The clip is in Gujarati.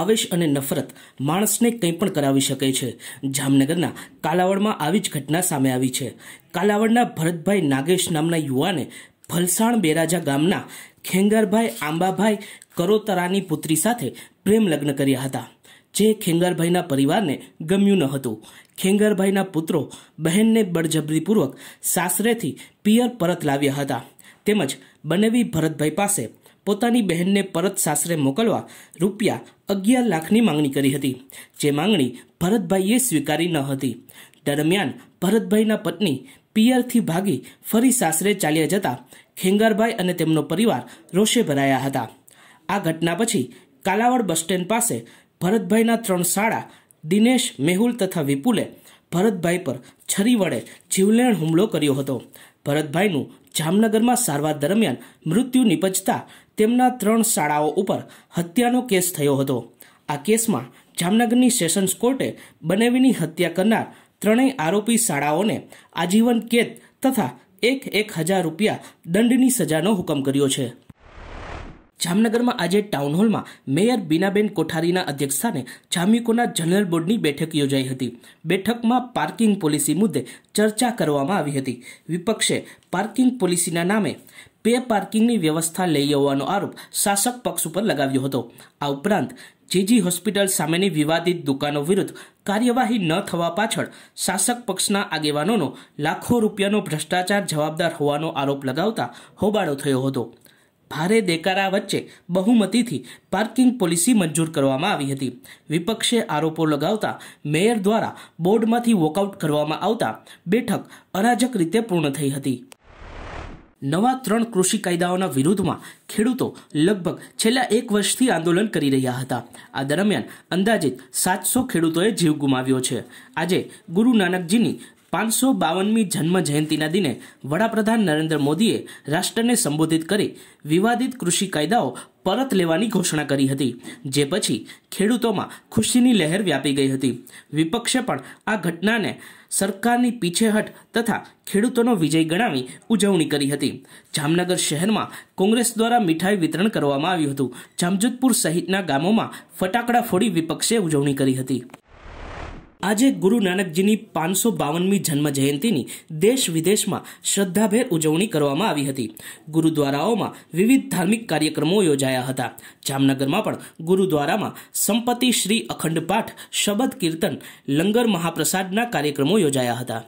આવેશ અને નફરત માણસને કંઈ પણ કરાવી શકે છે જામનગરના કાલાવડમાં આવી જ ઘટના સામે આવી છે કાલાવડના ભરતભાઈ નાગેશ નામના યુવાને ભલસાણ બેરાજા ગામના ખેંગારભાઈ આંબાભાઈ કરોતરાની પુત્રી સાથે પ્રેમ લગ્ન કર્યા હતા જે ખેંગારભાઈના પરિવારને ગમ્યું ન હતું ખેંગારભાઈના પુત્રો બહેનને બળજબરીપૂર્વક સાસરેથી પિયર પરત લાવ્યા હતા તેમજ બનેવી ભરતભાઈ પાસે પોતાની બહેનને પરત સાસરે મોકલવા રૂપિયા અગિયાર લાખની માંગણી કરી હતી જે માંગણી ભરતભાઈએ સ્વીકારી ન હતી દરમિયાન ભરતભાઈના પત્ની પિયરથી ભાગી ફરી સાસરે ચાલ્યા જતા ખેંગારભાઈ અને તેમનો પરિવાર રોષે ભરાયા હતા આ ઘટના પછી કાલાવડ બસ સ્ટેન્ડ પાસે ભરતભાઈના ત્રણ શાળા દિનેશ મેહુલ તથા વિપુલે ભરતભાઈ પર છરી વડે જીવલેણ હુમલો કર્યો હતો ભરતભાઈનું જામનગરમાં સારવાર દરમિયાન મૃત્યુ નિપજતા તેમના ત્રણ શાળાઓ ઉપર હત્યાનો કેસ થયો હતો આ કેસમાં જામનગરની સેશન્સ કોર્ટે બનેવીની હત્યા કરનાર ત્રણેય આરોપી શાળાઓને આજીવન કેદ તથા એક એક હજાર રૂપિયા દંડની સજાનો હુકમ કર્યો છે જામનગરમાં આજે ટાઉન હોલમાં મેયર બીનાબેન કોઠારીના અધ્યક્ષસ્થાને જામીકોના જનરલ બોર્ડની બેઠક યોજાઈ હતી બેઠકમાં પાર્કિંગ પોલિસી મુદ્દે ચર્ચા કરવામાં આવી હતી વિપક્ષે પાર્કિંગ પોલિસીના નામે પે પાર્કિંગની વ્યવસ્થા લઈ આવવાનો આરોપ શાસક પક્ષ ઉપર લગાવ્યો હતો આ ઉપરાંત જીજી હોસ્પિટલ સામેની વિવાદિત દુકાનો વિરુદ્ધ કાર્યવાહી ન થવા પાછળ શાસક પક્ષના આગેવાનોનો લાખો રૂપિયાનો ભ્રષ્ટાચાર જવાબદાર હોવાનો આરોપ લગાવતા હોબાળો થયો હતો ભારે દેકારા વચ્ચે બહુમતીથી પાર્કિંગ પોલિસી મંજૂર કરવામાં આવી હતી વિપક્ષે આરોપો લગાવતા મેયર દ્વારા બોર્ડમાંથી વોકઆઉટ કરવામાં આવતા બેઠક અરાજક રીતે પૂર્ણ થઈ હતી નવા ત્રણ કૃષિ કાયદાઓના વિરુદ્ધમાં ખેડૂતો લગભગ છેલ્લા એક વર્ષથી આંદોલન કરી રહ્યા હતા આ દરમિયાન અંદાજિત સાતસો ખેડૂતોએ જીવ ગુમાવ્યો છે આજે ગુરુ નાનકજીની પાંચસો બાવનમી જન્મ જયંતિના દિને વડાપ્રધાન નરેન્દ્ર મોદીએ રાષ્ટ્રને સંબોધિત કરી વિવાદિત કૃષિ કાયદાઓ પરત લેવાની ઘોષણા કરી હતી જે પછી ખેડૂતોમાં ખુશીની લહેર વ્યાપી ગઈ હતી વિપક્ષે પણ આ ઘટનાને સરકારની પીછેહટ તથા ખેડૂતોનો વિજય ગણાવી ઉજવણી કરી હતી જામનગર શહેરમાં કોંગ્રેસ દ્વારા મીઠાઈ વિતરણ કરવામાં આવ્યું હતું જામજોધપુર સહિતના ગામોમાં ફટાકડા ફોડી વિપક્ષે ઉજવણી કરી હતી આજે ગુરુ નાનકજીની પાંચસો બાવનમી જન્મ જયંતિની દેશ વિદેશમાં શ્રદ્ધાભેર ઉજવણી કરવામાં આવી હતી ગુરુદ્વારાઓમાં વિવિધ ધાર્મિક કાર્યક્રમો યોજાયા હતા જામનગરમાં પણ ગુરુદ્વારામાં સંપત્તિ શ્રી અખંડ પાઠ શબદ કીર્તન લંગર મહાપ્રસાદના કાર્યક્રમો યોજાયા હતા